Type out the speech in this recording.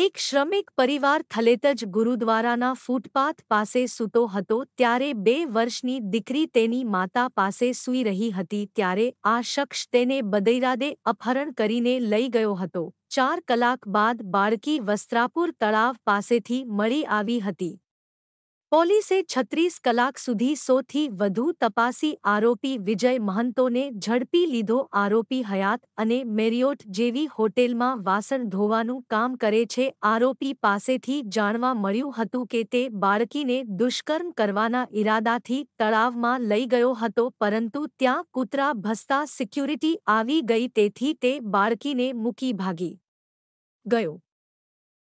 એક શ્રમિક પરિવાર થલેતજ ગુરુદ્વારાના ફૂટપાથ પાસે સૂતો હતો ત્યારે બે વર્ષની દીકરી તેની માતા પાસે સૂઈ રહી હતી ત્યારે આ શખ્સ તેને બદૈરાદે અપહરણ કરીને લઈ ગયો હતો ચાર કલાક બાદ બાળકી વસ્ત્રાપુર તળાવ પાસેથી મળી આવી હતી પોલીસે છત્રીસ કલાક સુધી સોથી વધુ તપાસી આરોપી વિજય મહંતોને ઝડપી લીધો આરોપી હયાત અને મેરિયોટ જેવી હોટેલમાં વાસણ ધોવાનું કામ કરે છે આરોપી પાસેથી જાણવા મળ્યું હતું કે તે બાળકીને દુષ્કર્મ કરવાના ઈરાદાથી તળાવમાં લઈ ગયો હતો પરંતુ ત્યાં કૂતરા ભસતા સિક્યુરિટી આવી ગઈ તેથી તે બાળકીને મૂકી ભાગી ગયો